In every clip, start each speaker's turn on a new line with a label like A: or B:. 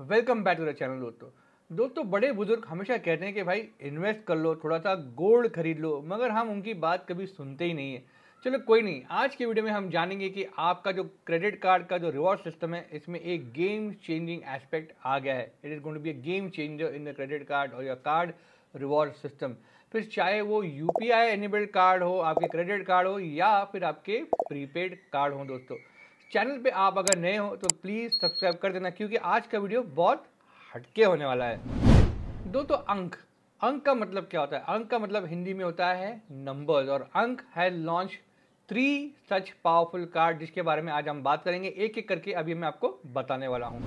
A: welcome back to the channel दोस्तों दोस्तों बड़े बुजुर्ग हमेशा कहते हैं कि भाई इन्वेस्ट कर लो थोड़ा सा गोल्ड खरीद लो मगर हम उनकी बात कभी सुनते ही नहीं है चलो कोई नहीं आज की वीडियो में हम जानेंगे कि आपका जो क्रेडिट कार्ड का जो रिवॉर्ड सिस्टम है इसमें एक गेम चेंजिंग एस्पेक्ट आ गया है it is going to be a game changer in the credit card और योर कार्ड रिवॉर्ड सिस्टम फिर चाहे वो यू पी एनेबल्ड कार्ड हो आपके क्रेडिट कार्ड हो या फिर आपके प्रीपेड कार्ड हो दोस्तों चैनल पे आप अगर नए हो तो प्लीज़ सब्सक्राइब कर देना क्योंकि आज का वीडियो बहुत हटके होने वाला है दोस्तों अंक अंक का मतलब क्या होता है अंक का मतलब हिंदी में होता है नंबर्स और अंक है launch three such powerful card जिसके बारे में आज हम बात करेंगे एक एक करके अभी मैं आपको बताने वाला हूँ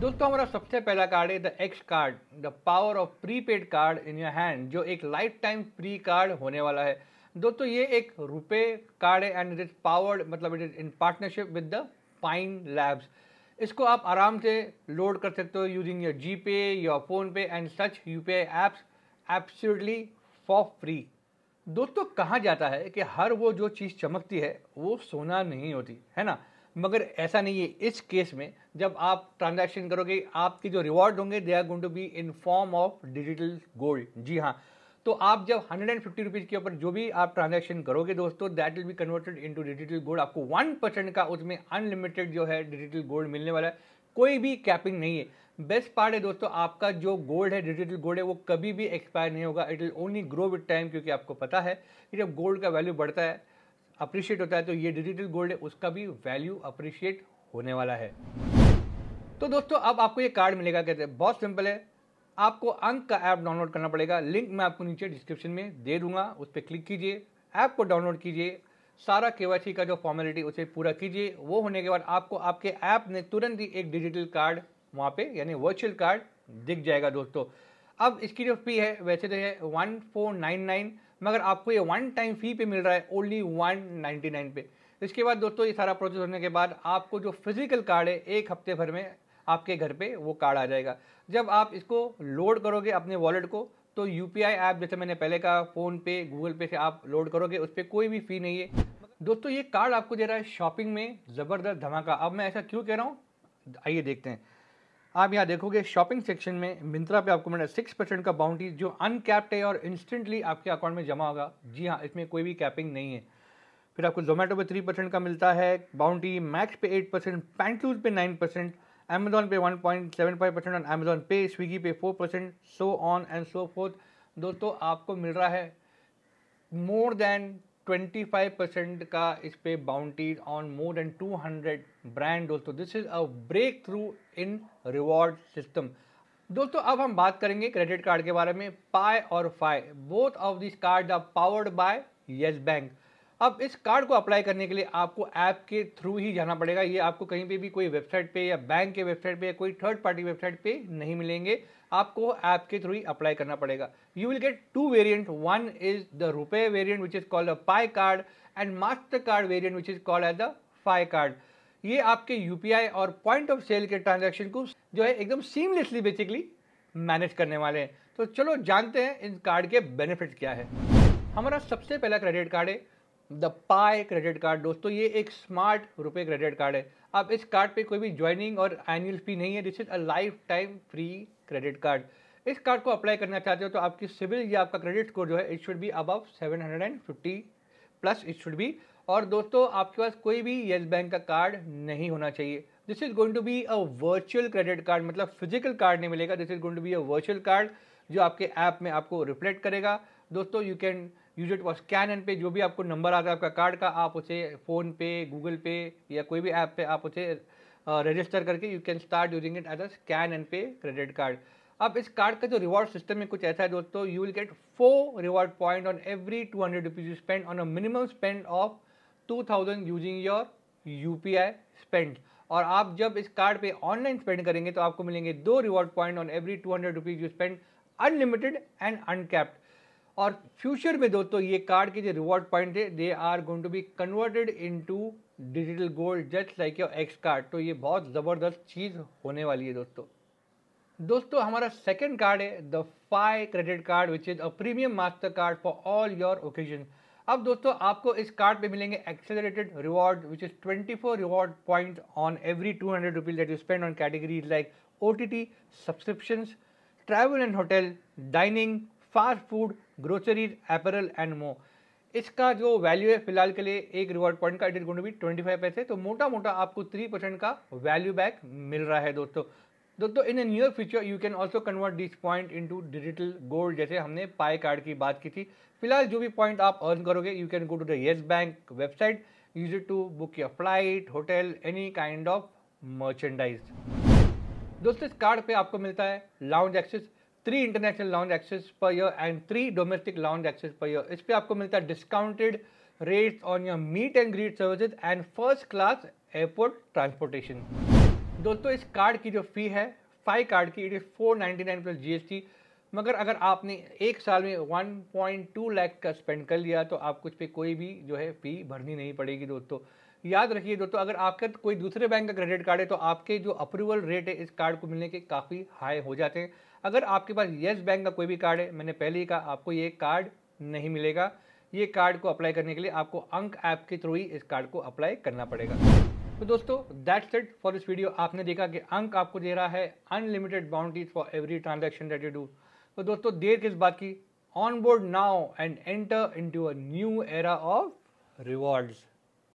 A: दोस्तों हमारा सबसे पहला कार्ड है the X card the power of prepaid card in your hand जो एक लाइफ टाइम प्री कार्ड होने वाला है दोस्तों ये एक रुपए कार्ड है एंड इट इज़ पावर्ड मतलब it is in partnership with the Pine Labs इसको आप आराम से लोड कर सकते हो using your G pay your PhonePe and such U P I apps absolutely for free दोस्तों कहा जाता है कि हर वो जो चीज़ चमकती है वो सोना नहीं होती है ना मगर ऐसा नहीं है इस केस में जब आप ट्रांजैक्शन करोगे आपके जो रिवॉर्ड होंगे they are going to be in form of digital gold जी हाँ तो आप जब हंड्रेड एंड फिफ्टी रुपीज़ के ऊपर जो भी आप ट्रांजेक्शन करोगे दोस्तों that will be converted into digital gold आपको वन परसेंट का उसमें अनलिमिटेड जो है डिजिटल गोल्ड मिलने वाला है कोई भी कैपिंग नहीं है बेस्ट पार्ट है दोस्तों आपका जो गोल्ड है डिजिटल गोल्ड है वो कभी भी एक्सपायर नहीं होगा it will only grow with time क्योंकि आपको पता है कि जब गोल्ड का वैल्यू बढ़ता है अप्रिशिएट होता है तो ये डिजिटल गोल्ड है उसका भी वैल्यू अप्रिशिएट होने वाला है तो दोस्तों अब आपको ये कार्ड मिलेगा कहते हैं बहुत सिंपल है आपको अंक का ऐप डाउनलोड करना पड़ेगा लिंक मैं आपको नीचे डिस्क्रिप्शन में दे दूंगा उस पर क्लिक कीजिए ऐप को डाउनलोड कीजिए सारा के का जो फॉर्मेलिटी उसे पूरा कीजिए वो होने के बाद आपको आपके ऐप ने तुरंत ही एक डिजिटल कार्ड वहाँ पे यानी वर्चुअल कार्ड दिख जाएगा दोस्तों अब इसकी जो फ़ी है वैसे तो है वन फोर नाइन नाइन मगर आपको ये वन टाइम फ़ी पे मिल रहा है ओनली वन नाइन्टी नाइन पे इसके बाद दोस्तों ये सारा प्रोसेस होने के बाद आपको जो फिज़िकल कार्ड है एक हफ्ते भर में आपके घर पे वो कार्ड आ जाएगा जब आप इसको लोड करोगे अपने वॉलेट को तो यू पी आई ऐप जैसे मैंने पहले कहा फ़ोन पे गूगल पे से आप लोड करोगे उस पर कोई भी फ़ी नहीं है दोस्तों ये कार्ड आपको दे रहा है शॉपिंग में ज़बरदस्त धमाका अब मैं ऐसा क्यों कह रहा हूँ आइए देखते हैं आप यहाँ देखोगे शॉपिंग सेक्शन में मिंत्रा पे आपको मिला सिक्स परसेंट का बाउंड्री जो अनकैप्ड है और इंस्टेंटली आपके अकाउंट में जमा होगा जी हाँ इसमें कोई भी कैपिंग नहीं है फिर आपको जोमेटो पे थ्री परसेंट का मिलता है बाउंड्री मैक्स पे एट परसेंट पैंटूज पे नाइन परसेंट Amazon पे 1.75 परसेंट ऑन अमेजोन पे स्विगी पे 4 percent so on and so forth दोस्तों आपको मिल रहा है मोर देन 25 परसेंट का इस पे bounties on more than 200 brand दोस्तों this is a breakthrough in reward system दोस्तों अब हम बात करेंगे क्रेडिट कार्ड के बारे में पाए और Phi both of this card are powered by Yes Bank अब इस कार्ड को अप्लाई करने के लिए आपको ऐप के थ्रू ही जाना पड़ेगा ये आपको कहीं पे भी कोई वेबसाइट पे या बैंक के वेबसाइट पे या कोई थर्ड पार्टी वेबसाइट पे नहीं मिलेंगे आपको ऐप के थ्रू ही अप्लाई करना पड़ेगा you will get two variant one is the RuPay variant which is called a Pi card and Mastercard variant which is called as the Phi card ये आपके यू और पॉइंट ऑफ सेल के transaction को जो है एकदम सीमलेसली बेसिकली मैनेज करने वाले हैं तो चलो जानते हैं इन कार्ड के बेनिफिट क्या है हमारा सबसे पहला क्रेडिट कार्ड है द पाए क्रेडिट कार्ड दोस्तों ये एक स्मार्ट रुपए क्रेडिट कार्ड है अब इस कार्ड पे कोई भी ज्वाइनिंग और एनुअल फी नहीं है this is a lifetime free credit card इस कार्ड को अप्लाई करना चाहते हो तो आपकी सिविल या आपका क्रेडिट स्कोर जो है it should be above fifty plus it should be और दोस्तों आपके पास कोई भी येस बैंक का कार्ड नहीं होना चाहिए this is going to be a virtual credit card मतलब फिजिकल कार्ड नहीं मिलेगा this is going to be a virtual card जो आपके ऐप आप में आपको रिफ्लेक्ट करेगा दोस्तों you can use watch scan and pay जो भी आपको नंबर आता है आपका कार्ड का आप उसे फ़ोन पे गूगल पे या कोई भी ऐप पे आप उसे रजिस्टर करके you can start using it as a scan and pay credit card अब इस कार्ड का जो रिवॉर्ड सिस्टम में कुछ ऐसा है दोस्तों you will get four reward point on every two hundred rupees you spend on a minimum spend of two thousand using your U P I spend और आप जब इस कार्ड पे ऑनलाइन स्पेंड करेंगे तो आपको मिलेंगे दो reward point on every two hundred rupees you spend unlimited and uncapped और फ्यूचर में दोस्तों ये कार्ड के जो रिवॉर्ड पॉइंट है they are going to be converted into digital gold just like your X card तो ये बहुत ज़बरदस्त चीज़ होने वाली है दोस्तों दोस्तों हमारा सेकेंड कार्ड है the Phi credit card which is a premium Mastercard for all your occasion अब दोस्तों आपको इस कार्ड पे मिलेंगे accelerated reward which is twenty four reward point on every two hundred rupees that you spend on categories like O T T subscription travel and hotel dining fast food groceries apparel and more इसका जो value है फिलहाल के लिए एक reward point का it is going be twenty five पैसे तो मोटा मोटा आपको थ्री परसेंट का वैल्यू बैक मिल रहा है दोस्तों दोस्तों in a near future you can also convert this point into digital gold जैसे हमने पाए कार्ड की बात की थी फिलहाल जो भी पॉइंट आप अर्न करोगे you can go to the Yes Bank website use it to book your flight hotel any kind of merchandise दोस्तों इस कार्ड पे आपको मिलता है lounge access three international lounge access per year and three domestic lounge access per year इस पर आपको मिलता है discounted rates on your meet and greet services and first class airport transportation दोस्तों इस कार्ड की जो फ़ी है फाइव कार्ड की it is four plus GST मगर अगर आपने एक साल में 1.2 लाख का स्पेंड कर लिया तो आपको इस पर कोई भी जो है फ़ी भरनी नहीं पड़ेगी दोस्तों याद रखिए दोस्तों अगर आपका कोई दूसरे बैंक का क्रेडिट कार्ड है तो आपके जो अप्रूवल रेट है इस कार्ड को मिलने के काफ़ी हाई हो जाते हैं अगर आपके पास येस बैंक का कोई भी कार्ड है मैंने पहले ही कहा आपको ये कार्ड नहीं मिलेगा ये कार्ड को अप्लाई करने के लिए आपको अंक ऐप के थ्रू ही इस कार्ड को अप्लाई करना पड़ेगा तो दोस्तों दैट सेट फॉर इस वीडियो आपने देखा कि अंक आपको दे रहा है unlimited bounties for every transaction that you do तो दोस्तों देर किस बात की on board now and enter into a new era of rewards